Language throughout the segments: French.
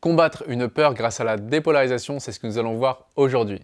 Combattre une peur grâce à la dépolarisation, c'est ce que nous allons voir aujourd'hui.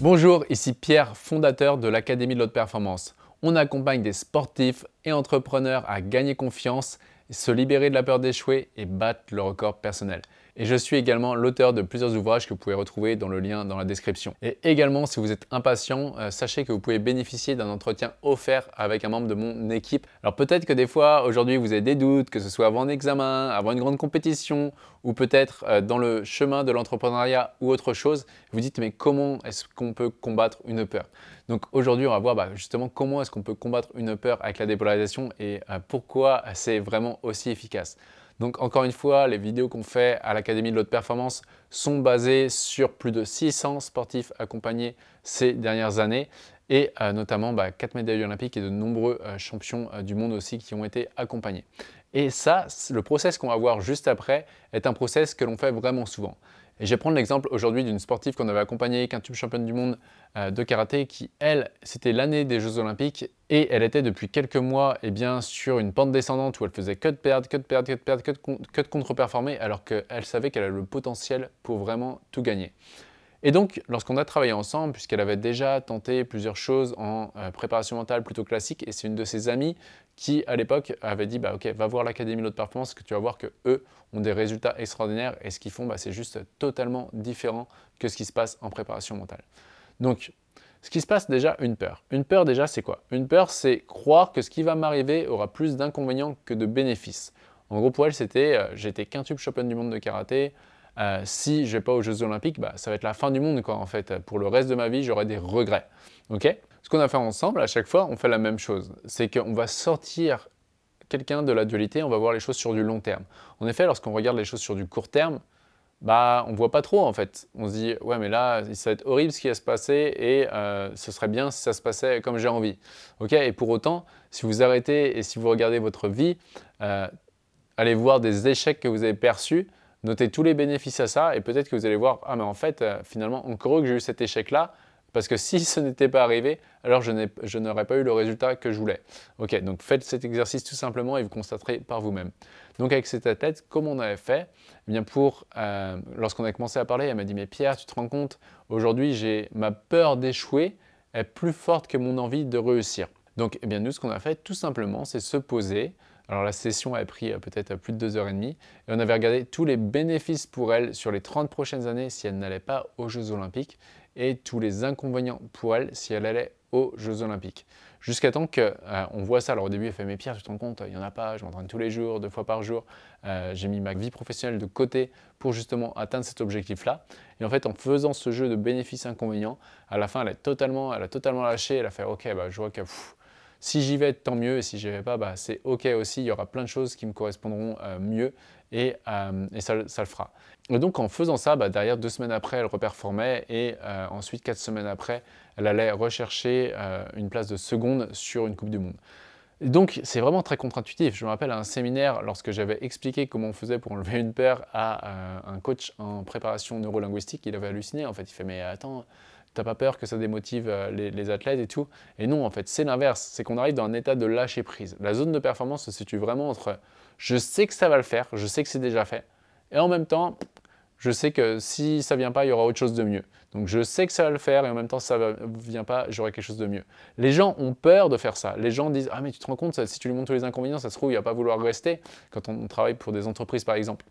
Bonjour, ici Pierre, fondateur de l'Académie de l'Haute Performance. On accompagne des sportifs et entrepreneurs à gagner confiance, se libérer de la peur d'échouer et battre le record personnel. Et je suis également l'auteur de plusieurs ouvrages que vous pouvez retrouver dans le lien dans la description. Et également, si vous êtes impatient, euh, sachez que vous pouvez bénéficier d'un entretien offert avec un membre de mon équipe. Alors peut-être que des fois, aujourd'hui, vous avez des doutes, que ce soit avant un examen, avant une grande compétition, ou peut-être euh, dans le chemin de l'entrepreneuriat ou autre chose, vous dites mais comment est-ce qu'on peut combattre une peur Donc aujourd'hui, on va voir bah, justement comment est-ce qu'on peut combattre une peur avec la dépolarisation et euh, pourquoi c'est vraiment aussi efficace. Donc encore une fois, les vidéos qu'on fait à l'Académie de l'Haute Performance sont basées sur plus de 600 sportifs accompagnés ces dernières années et euh, notamment 4 bah, médailles olympiques et de nombreux euh, champions euh, du monde aussi qui ont été accompagnés. Et ça, le process qu'on va voir juste après est un process que l'on fait vraiment souvent. Et je vais prendre l'exemple aujourd'hui d'une sportive qu'on avait accompagnée, tube championne du monde euh, de karaté, qui, elle, c'était l'année des Jeux Olympiques et elle était depuis quelques mois eh bien, sur une pente descendante où elle faisait que de perdre, que de perdre, que de perdre, que de, contre-performer alors qu'elle savait qu'elle a le potentiel pour vraiment tout gagner. Et donc, lorsqu'on a travaillé ensemble, puisqu'elle avait déjà tenté plusieurs choses en euh, préparation mentale plutôt classique, et c'est une de ses amies qui à l'époque avait dit bah, ok va voir l'académie de performance que tu vas voir que eux ont des résultats extraordinaires et ce qu'ils font bah, c'est juste totalement différent que ce qui se passe en préparation mentale. Donc ce qui se passe déjà une peur. Une peur déjà c'est quoi Une peur c'est croire que ce qui va m'arriver aura plus d'inconvénients que de bénéfices. En gros pour elle c'était euh, j'étais quintuple champion du monde de karaté, euh, si je vais pas aux Jeux Olympiques, bah, ça va être la fin du monde, quoi, en fait. Pour le reste de ma vie, j'aurai des regrets. OK Ce qu'on a fait ensemble, à chaque fois, on fait la même chose. C'est qu'on va sortir quelqu'un de la dualité, on va voir les choses sur du long terme. En effet, lorsqu'on regarde les choses sur du court terme, bah, on voit pas trop en fait. On se dit, ouais, mais là, ça va être horrible ce qui va se passer et euh, ce serait bien si ça se passait comme j'ai envie. Ok Et pour autant, si vous arrêtez et si vous regardez votre vie, euh, allez voir des échecs que vous avez perçus, Notez tous les bénéfices à ça et peut-être que vous allez voir, ah mais en fait, euh, finalement, encore que j'ai eu cet échec-là, parce que si ce n'était pas arrivé, alors je n'aurais pas eu le résultat que je voulais. Ok, donc faites cet exercice tout simplement et vous constaterez par vous-même. Donc avec cette tête comme on avait fait, eh bien pour euh, lorsqu'on a commencé à parler, elle m'a dit mais Pierre, tu te rends compte, aujourd'hui j'ai ma peur d'échouer est plus forte que mon envie de réussir. Donc eh bien nous, ce qu'on a fait tout simplement, c'est se poser, alors la session a pris euh, peut-être euh, plus de deux heures et demie et on avait regardé tous les bénéfices pour elle sur les 30 prochaines années si elle n'allait pas aux Jeux Olympiques et tous les inconvénients pour elle si elle allait aux Jeux Olympiques. Jusqu'à temps qu'on euh, on voit ça. Alors au début, elle fait mes Pierre, tu te rends compte, il n'y en a pas, je m'entraîne tous les jours, deux fois par jour. J'ai mis ma vie professionnelle de côté pour justement atteindre cet objectif-là. Et en fait, en faisant ce jeu de bénéfices-inconvénients, à la fin, elle, est totalement, elle a totalement lâché. Elle a fait Ok, bah, je vois que si j'y vais, tant mieux. Et si j'y vais pas, bah, c'est OK aussi. Il y aura plein de choses qui me correspondront euh, mieux et, euh, ça, le fera. Et donc en faisant ça, bah, derrière deux semaines après, elle reperformait et euh, ensuite quatre semaines après, elle allait rechercher une place de seconde sur une Coupe du Monde. donc c'est vraiment très contre-intuitif. Je me rappelle à un séminaire, lorsque j'avais expliqué comment on faisait pour enlever une paire à un coach en préparation neurolinguistique, il avait halluciné en fait. Il fait mais attends, t'as pas peur que ça démotive euh, les, athlètes et tout. Et non, en fait, c'est l'inverse. C'est qu'on arrive dans un état de lâcher prise. La zone de performance se situe vraiment entre je sais que ça va le faire, je sais que c'est déjà fait, et en même temps, je sais que si ça vient pas, il y aura autre chose de mieux. Donc je sais que ça va le faire et en même temps, si ça ne vient pas, j'aurai quelque chose de mieux. Les gens ont peur de faire ça. Les gens disent Ah, mais tu te rends compte, si tu lui montres tous les inconvénients, ça se trouve, il va pas vouloir rester quand on travaille pour des entreprises, par exemple.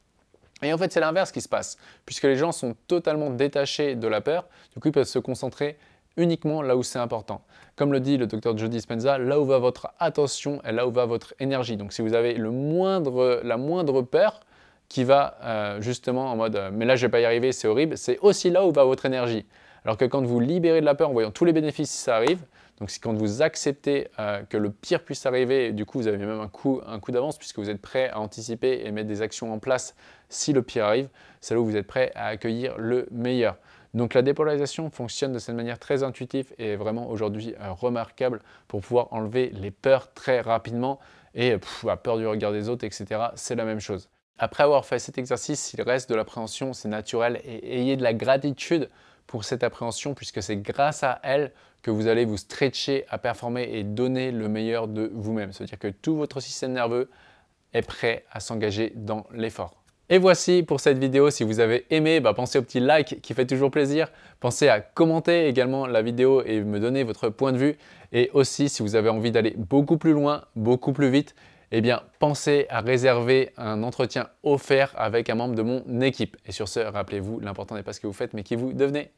Et en fait, c'est l'inverse qui se passe, puisque les gens sont totalement détachés de la peur, du coup, ils peuvent se concentrer uniquement là où c'est important. Comme le dit le docteur Jody Dispenza, là où va votre attention et là où va votre énergie. Donc si vous avez le la moindre peur qui va euh, justement en mode euh, mais là je vais pas y arriver, c'est horrible », c'est aussi là où va votre énergie. Alors que quand vous libérez de la peur en voyant tous les bénéfices si ça arrive, donc c'est quand vous acceptez euh, que le pire puisse arriver, du coup vous avez même un coup, un coup d'avance puisque vous êtes prêt à anticiper et mettre des actions en place si le pire arrive, c'est là où vous êtes prêt à accueillir le meilleur. Donc la dépolarisation fonctionne de cette manière très intuitive et vraiment aujourd'hui euh, remarquable pour pouvoir enlever les peurs très rapidement et la peur du regard des autres, etc. C'est la même chose. Après avoir fait cet exercice, s'il reste de l'appréhension, c'est naturel et ayez de la gratitude pour cette appréhension puisque c'est grâce à elle que vous allez vous stretcher à performer et donner le meilleur de vous-même. C'est-à-dire que tout votre système nerveux est prêt à s'engager dans l'effort. Et voici pour cette vidéo. Si vous avez aimé, bah, pensez au petit like qui fait toujours plaisir. Pensez à commenter également la vidéo et me donner votre point de vue. Et aussi, si vous avez envie d'aller beaucoup plus loin, beaucoup plus vite, eh bien, pensez à réserver un entretien offert avec un membre de mon équipe. Et sur ce, rappelez-vous, l'important n'est pas ce que vous faites, mais qui vous devenez.